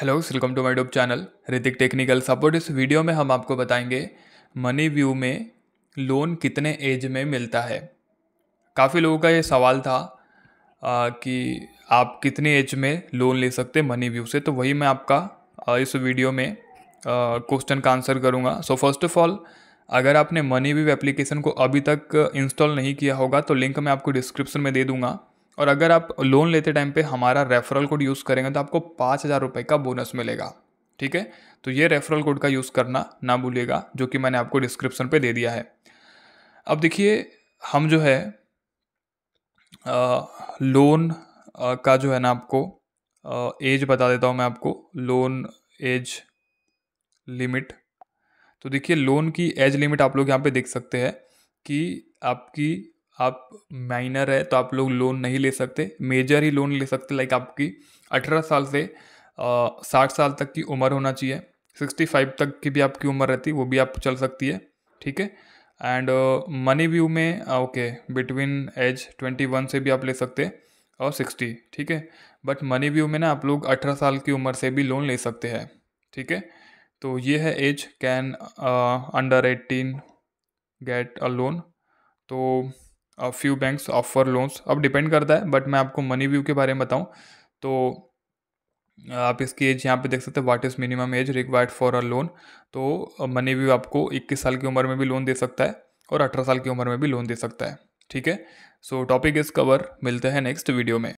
hello welcome to my डूब channel Hrithik technical support इस video में हम आपको बताएंगे मनी व्यू में लोन कितने एज में मिलता है काफ़ी लोगों का ये सवाल था आ, कि आप कितने एज में लोन ले सकते हैं मनी व्यू से तो वही मैं आपका आ, इस वीडियो में क्वेश्चन का आंसर करूँगा सो फर्स्ट ऑफ ऑल अगर आपने मनी व्यू एप्लीकेशन को अभी तक इंस्टॉल नहीं किया होगा तो लिंक मैं आपको डिस्क्रिप्शन में दे दूँगा और अगर आप लोन लेते टाइम पे हमारा रेफरल कोड यूज़ करेंगे तो आपको पाँच हज़ार रुपये का बोनस मिलेगा ठीक है तो ये रेफरल कोड का यूज़ करना ना भूलिएगा जो कि मैंने आपको डिस्क्रिप्शन पे दे दिया है अब देखिए हम जो है आ, लोन आ, का जो है ना आपको आ, एज बता देता हूँ मैं आपको लोन एज लिमिट तो देखिए लोन की एज लिमिट आप लोग यहाँ पे देख सकते हैं कि आपकी आप माइनर है तो आप लोग लोन नहीं ले सकते मेजर ही लोन ले सकते लाइक आपकी अठारह साल से साठ साल तक की उम्र होना चाहिए सिक्सटी फाइव तक की भी आपकी उम्र रहती वो भी आप चल सकती है ठीक है एंड मनी व्यू में okay between age twenty one से भी आप ले सकते हैं और सिक्सटी ठीक है बट मनी व्यू में ना आप लोग अठारह साल की उम्र से भी लोन ले सकते हैं ठीक है तो ये है age can under eighteen get a loan तो फ्यू बैंक्स ऑफर लोन्स अब डिपेंड करता है बट मैं आपको मनी व्यू के बारे में बताऊँ तो आप इसकी एज यहाँ पे देख सकते हैं what is minimum age required for a loan तो मनी व्यू आपको 21 साल की उम्र में भी लोन दे सकता है और 18 साल की उम्र में भी लोन दे सकता है ठीक है सो टॉपिक इज़ कवर मिलते हैं नेक्स्ट वीडियो में